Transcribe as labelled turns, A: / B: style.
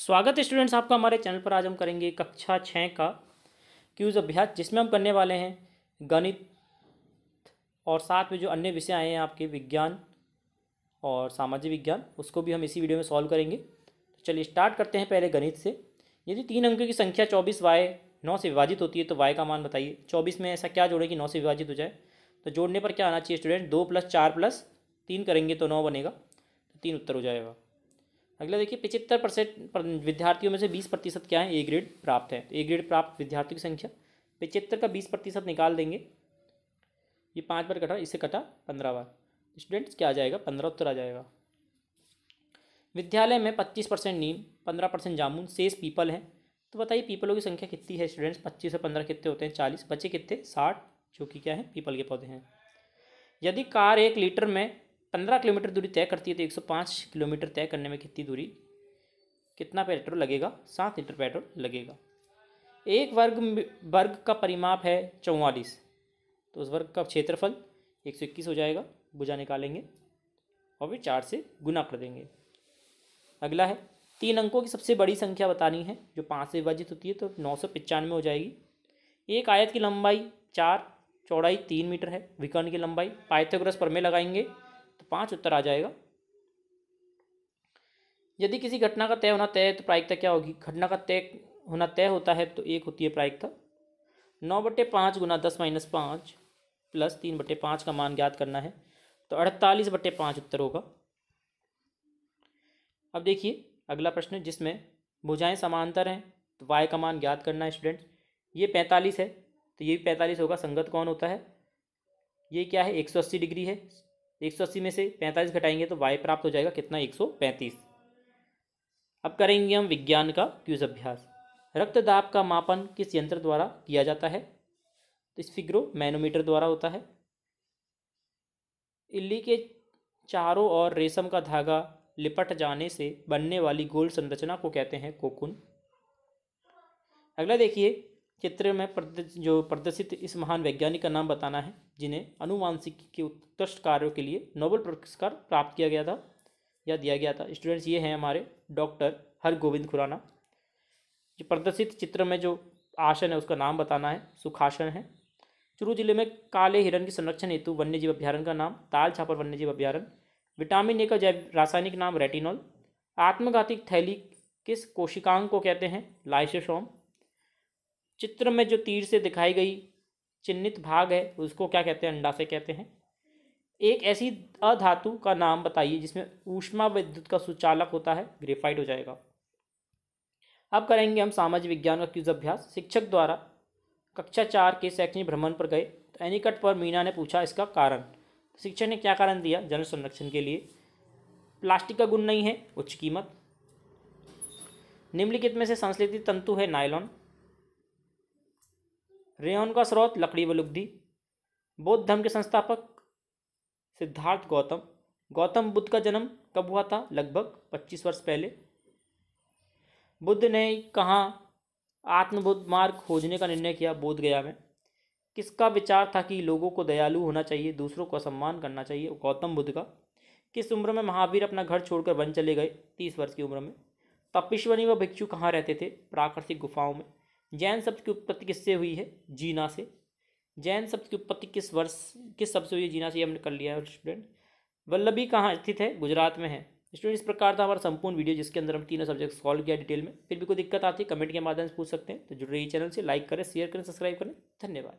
A: स्वागत है स्टूडेंट्स आपका हमारे चैनल पर आज हम करेंगे कक्षा छः का क्यूज अभ्यास जिसमें हम करने वाले हैं गणित और साथ में जो अन्य विषय आए हैं आपके विज्ञान और सामाजिक विज्ञान उसको भी हम इसी वीडियो में सॉल्व करेंगे तो चलिए स्टार्ट करते हैं पहले गणित से यदि तीन अंकों की संख्या चौबीस वाई नौ से विभाजित होती है तो वाई का मान बताइए चौबीस में ऐसा क्या जोड़े कि नौ से विभाजित हो जाए तो जोड़ने पर क्या आना चाहिए स्टूडेंट दो प्लस चार प्लस तीन करेंगे तो नौ बनेगा तो तीन उत्तर हो जाएगा अगला देखिए पिचहत्तर परसेंट विद्यार्थियों में से बीस प्रतिशत क्या है ए ग्रेड प्राप्त है तो ए ग्रेड प्राप्त विद्यार्थियों की संख्या पिचहत्तर का बीस प्रतिशत निकाल देंगे ये पाँच बार कटा इसे कटा पंद्रह बार स्टूडेंट्स क्या आ जाएगा पंद्रह उत्तर आ जाएगा विद्यालय में पच्चीस परसेंट नीम पंद्रह परसेंट जामुन शेष पीपल हैं तो बताइए पीपलों की संख्या कितनी है स्टूडेंट्स पच्चीस से पंद्रह कितने होते हैं चालीस बच्चे कितने साठ जो कि क्या है पीपल के पौधे हैं यदि कार एक लीटर में पंद्रह किलोमीटर दूरी तय करती है तो एक सौ पाँच किलोमीटर तय करने में कितनी दूरी कितना पेट्रोल लगेगा सात लीटर पेट्रोल लगेगा एक वर्ग वर्ग का परिमाप है चौवालीस तो उस वर्ग का क्षेत्रफल एक सौ इक्कीस हो जाएगा बुझा निकालेंगे और फिर चार से गुना कर देंगे अगला है तीन अंकों की सबसे बड़ी संख्या बतानी है जो पाँच से विभाजित होती है तो नौ सौ पचानवे हो जाएगी एक आयत की लंबाई चार चौड़ाई तीन मीटर है विकर्ण की लंबाई पाइथागोरस पर में लगाएंगे पाँच उत्तर आ जाएगा यदि किसी घटना का तय होना तय तो प्रायिकता क्या होगी घटना का तय होना तय होता है तो एक होती है प्रायिकता नौ बटे पाँच गुना दस माइनस पाँच प्लस तीन बटे पाँच का मान ज्ञात करना है तो अड़तालीस बटे पाँच उत्तर होगा अब देखिए अगला प्रश्न जिसमें भुजाएं समांतर हैं तो वाय का मान ज्ञात करना है स्टूडेंट ये पैंतालीस है तो ये भी पैंतालीस होगा संगत कौन होता है ये क्या है एक सौ अस्सी डिग्री है 180 में से 45 घटाएंगे तो y प्राप्त हो जाएगा कितना 135 अब करेंगे हम विज्ञान का क्यूज अभ्यास रक्तदाब का मापन किस यंत्र द्वारा किया जाता है तो इस फिग्रो मैनोमीटर द्वारा होता है इल्ली के चारों ओर रेशम का धागा लिपट जाने से बनने वाली गोल संरचना को कहते हैं कोकुन अगला देखिए चित्र में जो प्रदर्शित इस महान वैज्ञानिक का नाम बताना है जिन्हें अनुवांशिकी के उत्कृष्ट कार्यों के लिए नोबल पुरस्कार प्राप्त किया गया था या दिया गया था स्टूडेंट्स ये हैं हमारे डॉक्टर हर गोविंद खुराना जो प्रदर्शित चित्र में जो आसन है उसका नाम बताना है सुखासन है चुरू जिले में काले हिरण के संरक्षण हेतु वन्यजीव अभ्यारण का नाम ताल छापर वन्यजीव अभ्यारण विटामिन ए का जैव रासायनिक नाम रेटिनॉल आत्मघातिक थैली किस कोशिकांग को कहते हैं लाइसोसोम चित्र में जो तीर से दिखाई गई चिन्हित भाग है उसको क्या कहते हैं अंडा से कहते हैं एक ऐसी अधातु का नाम बताइए जिसमें ऊष्मा विद्युत का सुचालक होता है ग्रेफाइट हो जाएगा अब करेंगे हम सामाजिक विज्ञान का क्यूज अभ्यास शिक्षक द्वारा कक्षा चार के शैक्षणिक भ्रमण पर गए तो एनिकट पर मीना ने पूछा इसका कारण तो शिक्षक ने क्या कारण दिया जल संरक्षण के लिए प्लास्टिक का गुण नहीं है उच्च कीमत निम्नलिखित में से संस्लित तंतु है नायलॉन रेयन का स्रोत लकड़ी व लुग्धि बौद्ध धर्म के संस्थापक सिद्धार्थ गौतम गौतम बुद्ध का जन्म कब हुआ था लगभग 25 वर्ष पहले बुद्ध ने कहाँ आत्मबुद्ध मार्ग खोजने का निर्णय किया बोध गया में किसका विचार था कि लोगों को दयालु होना चाहिए दूसरों का सम्मान करना चाहिए गौतम बुद्ध का किस उम्र में महावीर अपना घर छोड़कर वन चले गए तीस वर्ष की उम्र में तपिश्वनी व भिक्षु कहाँ रहते थे प्राकृतिक गुफाओं में जैन शब्द की उत्पत्ति किससे हुई है जीना से जैन शब्द की उत्पत्ति किस वर्ष किस शब्द से हुई है जीना से हमने कर लिया है स्टूडेंट वल्लभी कहाँ स्थित है गुजरात में है स्टूडेंट इस प्रकार था हमारा संपूर्ण वीडियो जिसके अंदर हम तीनों सब्जेक्ट सॉल्व किया डिटेल में फिर भी कोई दिक्कत आती है कमेंट के माध्यम से पूछ सकते हैं तो जुड़ रही चैनल से लाइक करें शेयर करें सब्सक्राइब करें धन्यवाद